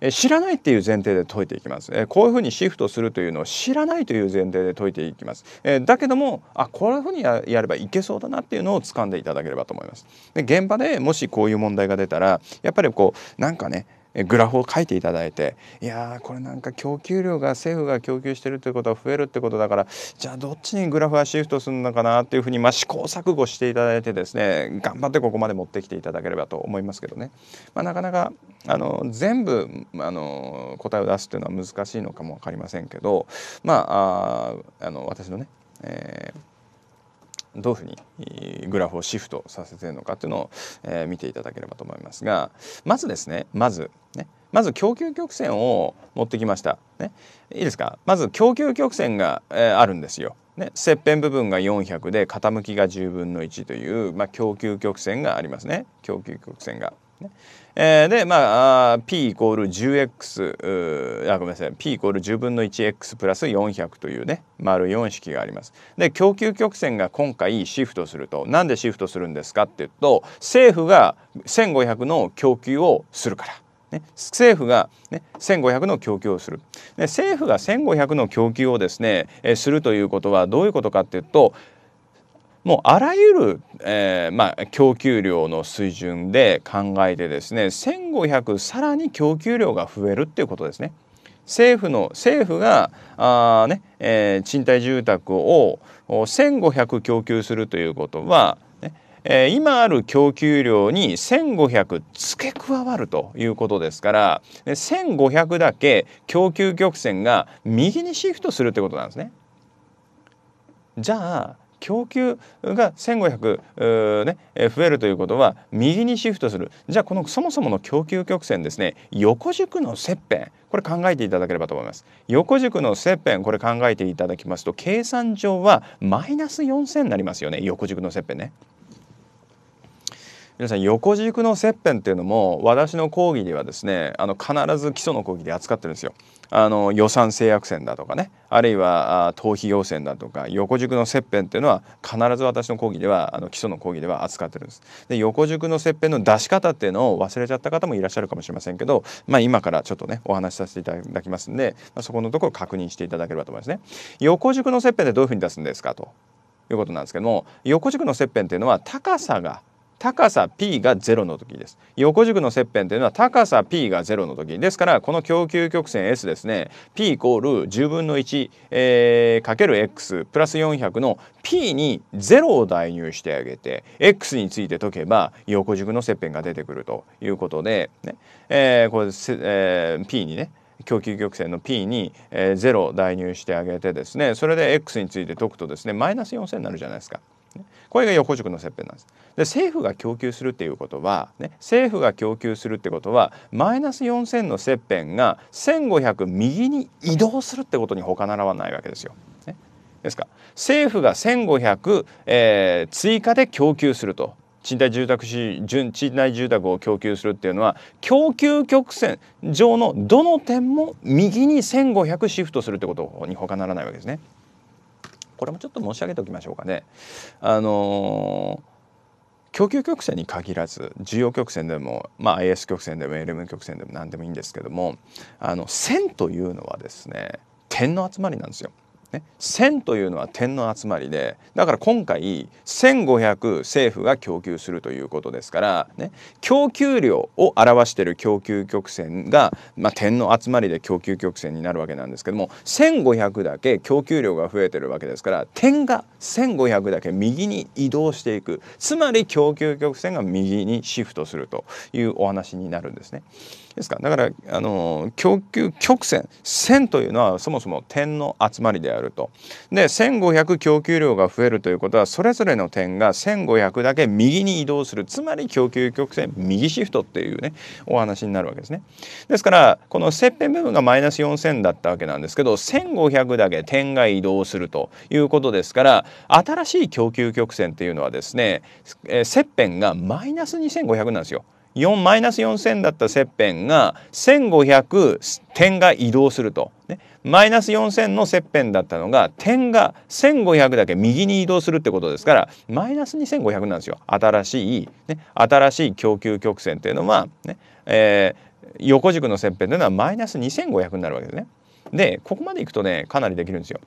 知らないっていう前提で解いていきます。こういうふうにシフトするというのを知らないという前提で解いていきます。だけどもあこういうふうにやればいけそうだなっていうのを掴んでいただければと思います。で現場でもしこういう問題が出たらやっぱりこうなんかねグラフを書いていただいていやこれなんか供給量が政府が供給してるということは増えるってことだからじゃあどっちにグラフはシフトするのかなっていうふうに、まあ、試行錯誤していただいてですね頑張ってここまで持ってきていただければと思いますけどね、まあ、なかなかあの全部あの答えを出すっていうのは難しいのかも分かりませんけどまああの私のね、えーどういうふうにグラフをシフトさせてるのかっていうのを、え見ていただければと思いますがまずですねまずねまず供給曲線を持ってきました。ね、いいですかまず供給曲線が、えあるんですよ。ね、切片部分が400で傾きが10分の1という、まあ、供給曲線がありますね供給曲線が、えー、でまあ P イコール 10x あごめんなさい P イコール10分の 1x プラス400というね丸4式があります。で供給曲線が今回シフトするとなんでシフトするんですかっていうと政府が1500の供給をするから。ね、政府が、ね、1,500の供給をするで政府が1,500の供給をですねえするということはどういうことかっていうともうあらゆる、えーまあ、供給量の水準で考えてですね1500さらに供給量が増えるっていうことですね。政府の政府があ、ねえー、賃貸住宅を1,500供給するということは、ねえー、今ある供給量に1,500付け加わるということですから1,500だけ供給曲線が右にシフトするということなんですね。じゃあ供給が1500、ね、増えるということは右にシフトするじゃあこのそもそもの供給曲線ですね横軸の切片これ考えていただければと思います横軸の切片これ考えていただきますと計算上はマイナス4000になりますよね横軸の切片ね。皆さん横軸の切片っていうのも私の講義ではですねあの必ず基礎の講義で扱ってるんですよ。あの予算制約線だとかねあるいは逃避要線だとか横軸の切片っていうのは必ず私の講義ではあの基礎の講義では扱ってるんです。で横軸の切片の出し方っていうのを忘れちゃった方もいらっしゃるかもしれませんけど、まあ、今からちょっとねお話しさせていただきますんで、まあ、そこのところ確認していただければと思いますね。横軸の切片でどういうふうに出すんですかということなんですけども横軸の切片っていうのは高さが高さ P が0の時です横軸の切片というのは高さ P が0の時ですからこの供給曲線 S ですね P イコール10分の1、えー、かける x プラス400の P に0を代入してあげて x について解けば横軸の切片が出てくるということでね、えー、これ、えー、P にね供給曲線の P に、えー、0代入してあげてですねそれで x について解くとですねマイナス4000になるじゃないですか。これが横軸の切片なんです。で政府が供給するっていうことは、ね、政府が供給するってことはマイナス4,000の切片が1,500右に移動するってことに他ならはないわけですよ。ね、ですから政府が1,500、えー、追加で供給すると賃貸住宅市準賃貸住宅を供給するっていうのは供給曲線上のどの点も右に1,500シフトするってことに他ならないわけですね。これもちょっと申し上げておきましょうかね。あのー、供給曲線に限らず需要曲線でも、まあ、IS 曲線でも LM 曲線でも何でもいいんですけどもあの線というのはですね点の集まりなんですよ。ね、1000というのは点の集まりでだから今回1500政府が供給するということですから、ね、供給量を表している供給曲線が、まあ、点の集まりで供給曲線になるわけなんですけども1500だけ供給量が増えてるわけですから点が1500だけ右に移動していくつまり供給曲線が右にシフトするというお話になるんですね。ですかだからあの供給曲線線というのはそもそも点の集まりであると。で1500供給量が増えるということはそれぞれの点が1500だけ右に移動するつまり供給曲線右シフトっていうねお話になるわけですね。ですからこの切片部分がマイナス4000だったわけなんですけど1500だけ点が移動するということですから新しい供給曲線っていうのはですね、え切片がマイナス2500なんですよ。マイナス4000だった切片が1500点が移動すると、マイナス4000の切片だったのが点が1500だけ右に移動するってことですからマイナス2500なんですよ新しい、ね、新しい供給曲線っていうのは、ねえー、横軸の切片というのはマイナス2500になるわけですね。でここまでいくとねかなりできるんですよ。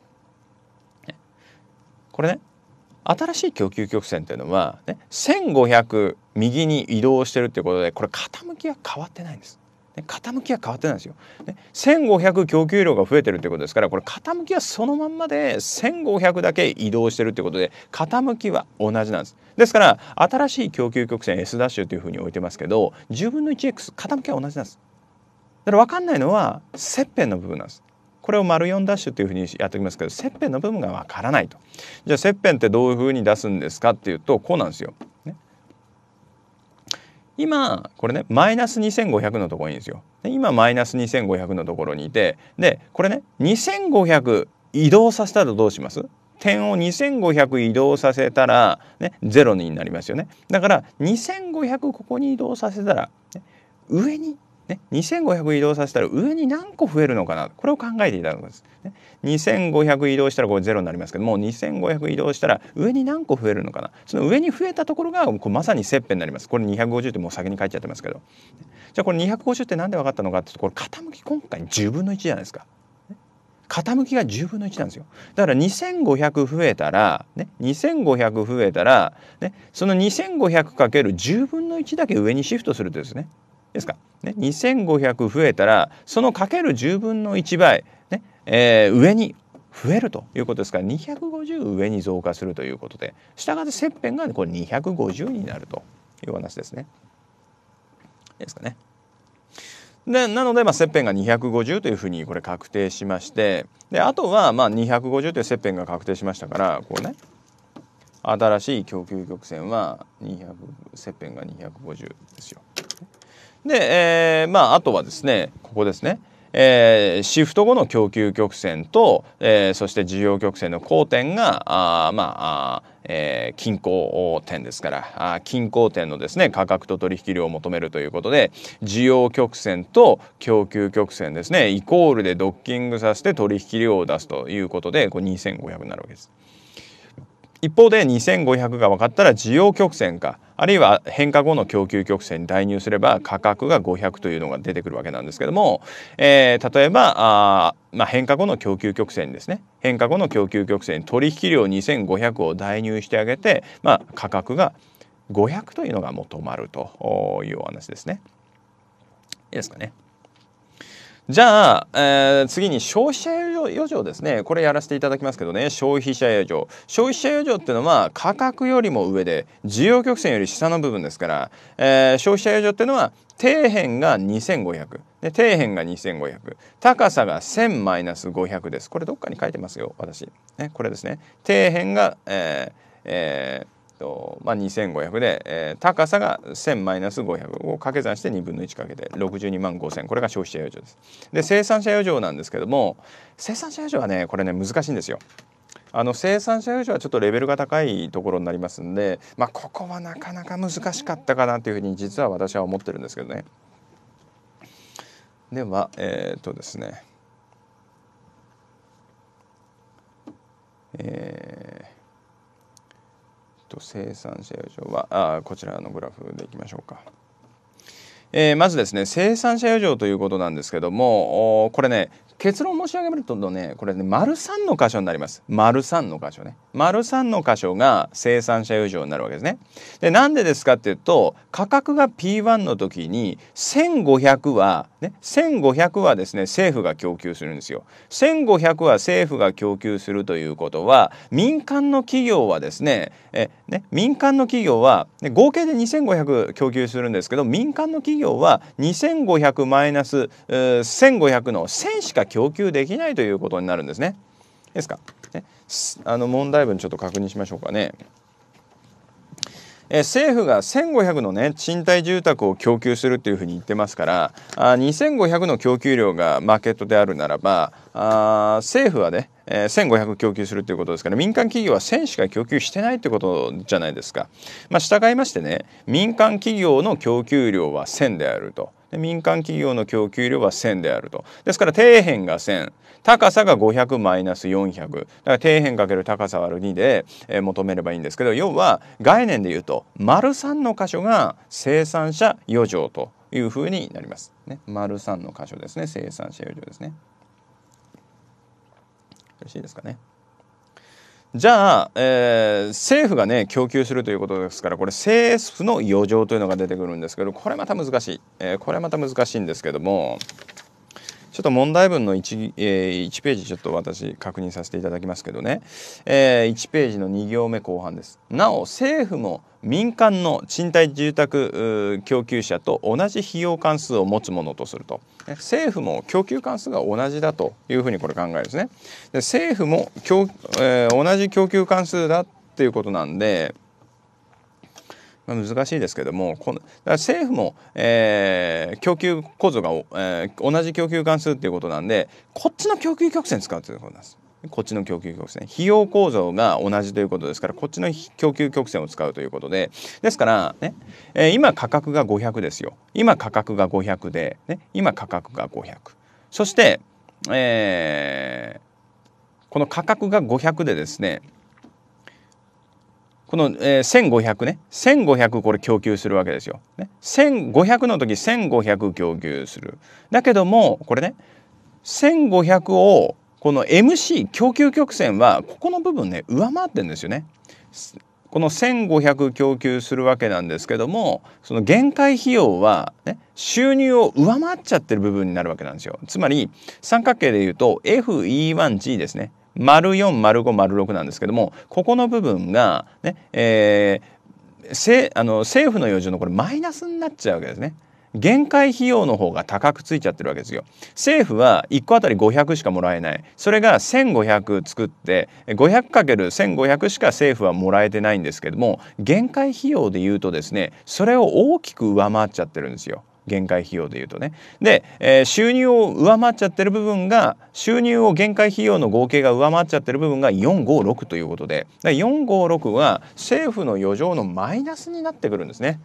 これね新しい供給曲線っていうのは、ね、1500右に移動してるっていうことでこれ傾きは変わってないんです。ね、傾きは変わってないんですよ、ね、1500供給量が増えてるってことですからこれ傾きはそのまんまで1500だけ移動してるってことで傾きは同じなんですですから新しい供給曲線 S' ダッシュというふうに置いてますけど10分の 1x 傾きは同じなんですだから分かんないのは切片の部分なんですこれを丸4ダッシュというふうにやっておきますけど切片の部分がわからないとじゃあ切片ってどういうふうに出すんですかっていうとこうなんですよ。ね、今これねマイナス2500のところにいるんですよ。で今マイナス2500のところにいてでこれね2500移動させたらどうします点を2500移動させたら、ね、0になりますよねだから2500ここに移動させたら、ね、上にね、2500移動させたら上に何個増えるのかなこれを考えていただくんです、ね、2500移動したらこれゼロになりますけども2500移動したら上に何個増えるのかなその上に増えたところがこうまさに切片になりますこれ250ってもう先に書いちゃってますけどじゃあこれ250って何で分かったのかってこれ傾き今回10分の1じゃないですか。傾きが1分の1なんですよだから2500増えたらね2500増えたら、ね、その 2500×10 分の1だけ上にシフトするとですねですか、ね、2500増えたらそのかける10分の1倍、ねえー、上に増えるということですから250上に増加するということで従って切片がこれ250になるという話ですね。ですかね。でなので、まあ、切片が250というふうにこれ確定しましてであとはまあ250という切片が確定しましたからこうね新しい供給曲線は200切片が250ですよ。で、えー、まあ、あとはですね、ここですね。えー、シフト後の供給曲線と、えー、そして需要曲線の交点があまああ、えー、均衡点ですからあ均衡点のですね価格と取引量を求めるということで需要曲線と供給曲線ですねイコールでドッキングさせて取引量を出すということでこれ2500になるわけです。一方で2500が分かったら需要曲線かあるいは変化後の供給曲線に代入すれば価格が500というのが出てくるわけなんですけども、えー、例えばあ、まあ、変化後の供給曲線ですね変化後の供給曲線取引量2500を代入してあげて、まあ、価格が500というのが求まるというお話ですね。いいですかね。じゃあ、えー、次に消費者余剰ですねこれやらせていただきますけどね消費者余剰消費者余剰っていうのは価格よりも上で需要曲線より下の部分ですから、えー、消費者余剰っていうのは底辺が2500で底辺が2500高さが1000マイナス500ですこれどっかに書いてますよ私、ね、これですね底辺が、えーえーとまあ、2500で、えー、高さが1000マイナス500を掛け算して2分の1かけて62万5000これが消費者余剰です。で生産者余剰なんですけども生産者余剰はねこれね難しいんですよ。あの生産者余剰はちょっとレベルが高いところになりますんで、まあ、ここはなかなか難しかったかなというふうに実は私は思ってるんですけどね。ではえっ、とですねえーと生産者余剰はあこちらのグラフでいきましょうか。えー、まずですね生産者余剰ということなんですけどもこれね結論申し上げるとねこれね丸3の箇所になります丸3の箇所ね丸3の箇所が生産者余剰になるわけですねでなんでですかっていうと価格が P1 の時に1500はね1500はですね政府が供給するんですよ1500は政府が供給するということは民間の企業はですねえね、民間の企業は、ね、合計で2500供給するんですけど民間の企業は2500マイナス1500の1000しか供給できないということになるんですね。ですか、ね、あの問題文ちょっと確認しましょうかね。え政府が1500のね賃貸住宅を供給するというふうに言ってますからあ2500の供給量がマーケットであるならばあ政府はねえー、1500供給するということですから民間企業は1000しか供給してないということじゃないですか。まあ、従いましてね民間企業の供給量は1000であると。民間企業の供給量は1,000であると。ですから底辺が1,000高さが500マイナス400だから底辺かける高さ割る2で、えー、求めればいいんですけど要は概念で言うと丸3の箇所が生産者余剰というふうになります。ね、丸3の箇所ですね生産者余剰ですね。よろしいですかね。じゃあ、えー、政府がね供給するということですからこれ政府の余剰というのが出てくるんですけどこれまた難しい、えー、これまた難しいんですけどもちょっと問題文の 1,、え1ページちょっと私確認させていただきますけどね、え1ページの2行目後半です。なお政府も民間の賃貸住宅供給者と同じ費用関数を持つものとすると政府も供給関数が同じだというふうにこれ考えるんですね。で政府も、えー、同じ供給関数だっていうことなんで難しいですけどもこの政府も、えー、供給構造が、えー、同じ供給関数っていうことなんでこっちの供給曲線使うということなんです。こっちの供給曲線費用構造が同じということですからこっちの供給曲線を使うということでですからね、えー、今価格が500ですよ今価格が500で、ね、今価格が500そして、えー、この価格が500でですねこの、えー、1500ね1500これ供給するわけですよ。ね、1500の時1500供給する。だけどもこれね1500をこの MC 供給曲線はここの部分ね上回ってんですよね。この1,500供給するわけなんですけどもその限界費用は、ね、収入を上回っちゃってる部分になるわけなんですよ。つまり三角形でいうと FE1G ですね。丸4丸5丸6なんですけどもここの部分がね、えー、あの政府の余剰のこれマイナスになっちゃうわけですね。限界費用の方が高くついちゃってるわけですよ。政府は1個あたり500しかもらえない。それが1500作って 500×1500 しか政府はもらえてないんですけども限界費用で言うとですねそれを大きく上回っちゃってるんですよ。限界費用でいうとね。で、えー、収入を上回っちゃってる部分が収入を限界費用の合計が上回っちゃってる部分が456ということで456は政府の余剰のマイナスになってくるんですね。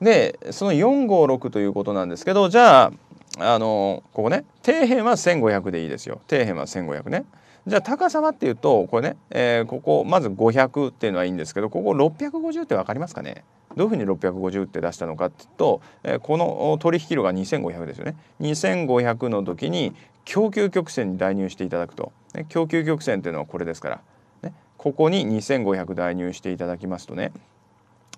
でその456ということなんですけどじゃああのここね底辺は1500でいいですよ底辺は1500ね。じゃあ高さはっていうとこれね、えー、ここまず500っていうのはいいんですけどここ650って分かりますかねどういうふうに650って出したのかっていうと、えー、この取引量が2500ですよね2500の時に供給曲線に代入していただくと、ね、供給曲線っていうのはこれですから、ね、ここに2500代入していただきますとね、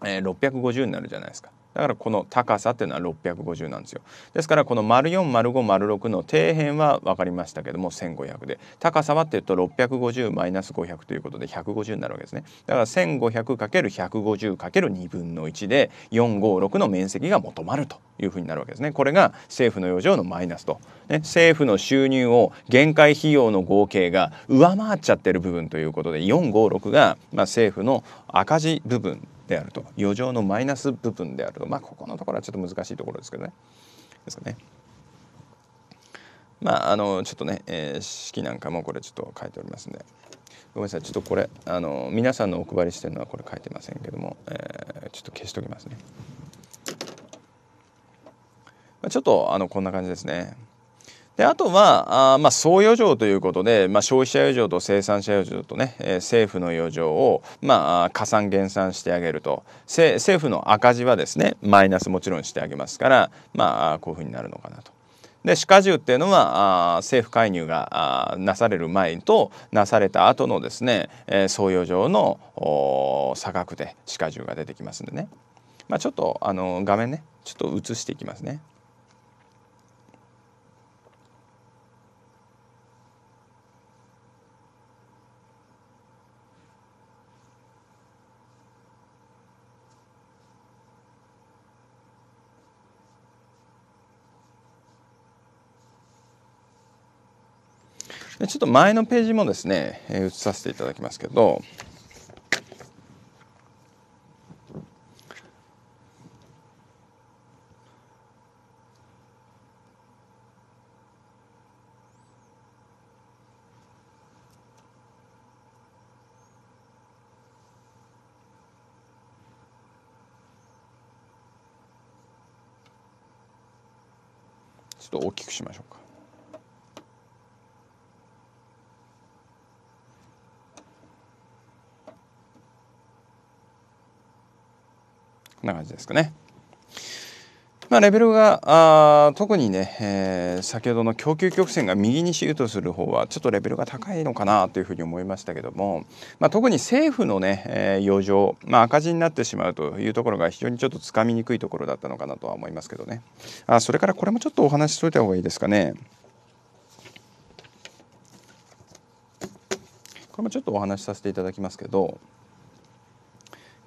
えー、650になるじゃないですか。だからこの高さっていうのは650なんですよですからこの丸4丸5丸6の底辺は分かりましたけども1500で高さはっていうと650マイナス500ということで150になるわけですねだから 1500×150×2 分の1で456の面積が求まるというふうになるわけですねこれが政府の余剰のマイナスと、ね、政府の収入を限界費用の合計が上回っちゃってる部分ということで456が、まあ、政府の赤字部分であると余剰のマイナス部分であるとまあここのところはちょっと難しいところですけどねですかね。まああのちょっとね、えー、式なんかもこれちょっと書いておりますんでごめんなさいちょっとこれあの皆さんのお配りしてるのはこれ書いてませんけども、えー、ちょっと消しときますね。ちょっとあのこんな感じですね。であとはあ、まあ、総余剰ということで、まあ、消費者余剰と生産者余剰とね、えー、政府の余剰を、まあ、加算減算してあげると政府の赤字はですねマイナスもちろんしてあげますから、まあ、こういうふうになるのかなと。で歯科重っていうのはあ政府介入があなされる前となされた後のですね、え総余剰の差額で歯科重が出てきますんでね、まあ、ちょっとあの画面ねちょっと映していきますね。ちょっと前のページもですね、映させていただきますけど、じですかね。まあ、レベルがあ特にね、えー、先ほどの供給曲線が右にシートする方はちょっとレベルが高いのかなというふうに思いましたけども、まあ、特に政府のね、えー、余剰、まあ、赤字になってしまうというところが非常にちょっとつかみにくいところだったのかなとは思いますけどねあそれからこれもちょっとお話ししといた方がいいですかね。これもちょっとお話しさせていただきますけど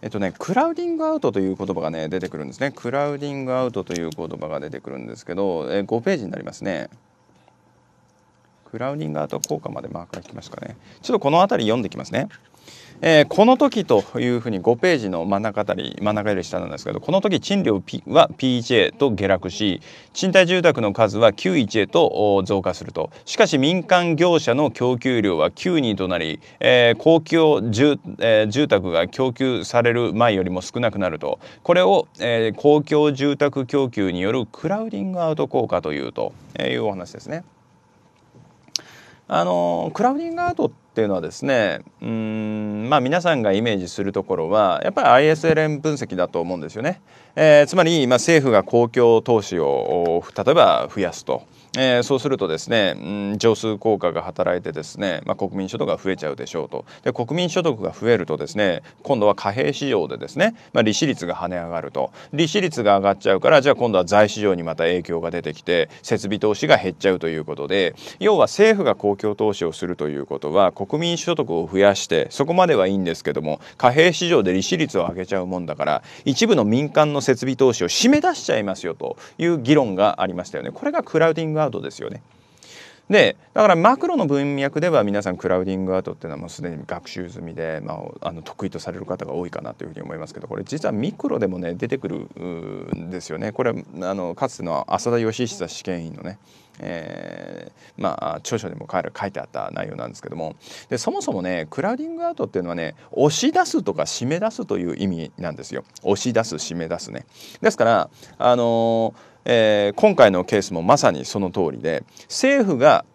えっとね、クラウディングアウトという言葉がね出てくるんですねクラウディングアウトという言葉が出てくるんですけど、え5ページになりますねクラウディングアウト効果までマーカーきましたかねちょっとこの辺り読んできますねえー、この時というふうに5ページの真ん中あたり真ん中より下なんですけどこの時賃料は P1A と下落し賃貸住宅の数は9 1へと増加するとしかし民間業者の供給量は9 2となり、えー、公共住,、えー、住宅が供給される前よりも少なくなるとこれを、えー、公共住宅供給によるクラウディングアウト効果というというお話ですね。あのクラウディングアウトっていうのはですねうんまあ皆さんがイメージするところはやっぱり ISLM 分析だと思うんですよね。えー、つまり、ま政府が公共投資を例えば増やすと。えー、そうするとですね、うん、上数効果が働いてですね、まあ、国民所得が増えちゃうでしょうとで国民所得が増えるとですね今度は貨幣市場でですね、まあ、利子率が跳ね上がると利子率が上がっちゃうからじゃあ今度は財市場にまた影響が出てきて設備投資が減っちゃうということで要は政府が公共投資をするということは国民所得を増やしてそこまではいいんですけども貨幣市場で利子率を上げちゃうもんだから一部の民間の設備投資を締め出しちゃいますよという議論がありましたよね。これがクラウディングワードですよね。でだからマクロの文脈では皆さんクラウディングアートっていうのはもうすでに学習済みで、まあ、あの得意とされる方が多いかなというふうに思いますけどこれ実はミクロでもね出てくるんですよね。これあのかつての浅田義久試験員のねえー、まあ著書でも書いてあった内容なんですけどもでそもそもねクラウディングアートっていうのはね押し出すとか締め出すという意味なんですよ押し出す締め出すねですからあのーえー、今回のケースもまさにその通りで政府が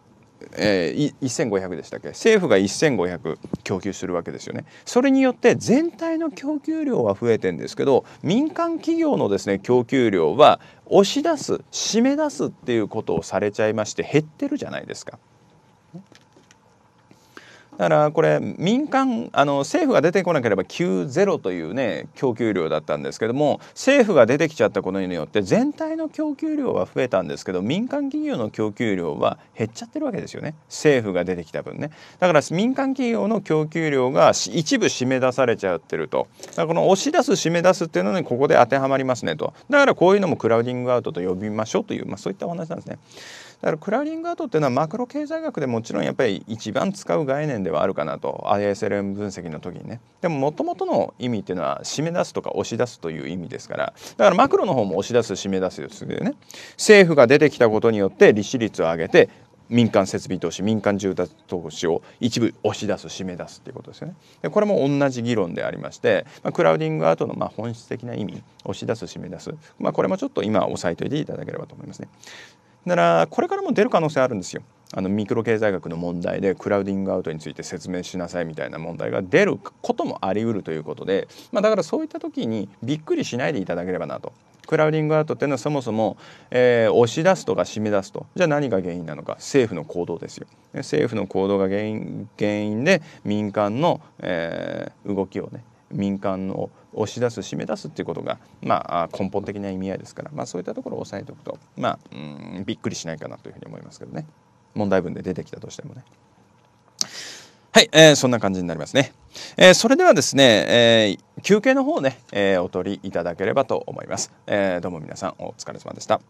えー、1500でしたっけ政府が1500供給するわけですよねそれによって全体の供給量は増えてんですけど民間企業のですね供給量は押し出す締め出すっていうことをされちゃいまして減ってるじゃないですか。だからこれ民間あの政府が出てこなければ9-0というね供給量だったんですけども政府が出てきちゃったことによって全体の供給量は増えたんですけど民間企業の供給量は減っちゃってるわけですよね政府が出てきた分ねだから民間企業の供給量が一部締め出されちゃってるとだからこの押し出す締め出すっていうのにここで当てはまりますねとだからこういうのもクラウディングアウトと呼びましょうという、まあ、そういったお話なんですね。だからクラウディングアートっていうのはマクロ経済学でもちろんやっぱり一番使う概念ではあるかなと ISLM 分析の時にねでももともとの意味っていうのは締め出すとか押し出すという意味ですからだからマクロの方も押し出す締め出すですよね政府が出てきたことによって利子率を上げて民間設備投資民間住宅投資を一部押し出す締め出すっていうことですよねでこれも同じ議論でありまして、まあ、クラウディングアートのまあ本質的な意味押し出す締め出す、まあ、これもちょっと今押さえておいていただければと思いますね。だからこれからも出る可能性あるんですよ。あのミクロ経済学の問題でクラウディングアウトについて説明しなさいみたいな問題が出ることもありうるということで、まあ、だからそういった時にびっくりしないでいただければなと。クラウディングアウトっていうのはそもそも、えー、押し出すとか締め出すとじゃあ何が原因なのか政府の行動ですよ政府の行動が原因原因で民間の、えー、動きをね民間の押し出す締め出すっていうことが、まあ、根本的な意味合いですから、まあ、そういったところを押さえておくと、まあ、うんびっくりしないかなというふうに思いますけどね問題文で出てきたとしてもね。はい、えー、そんな感じになりますね。えー、それではですね、えー、休憩の方ね、えー、お取りいただければと思います。えー、どうも皆さんお疲れ様でした。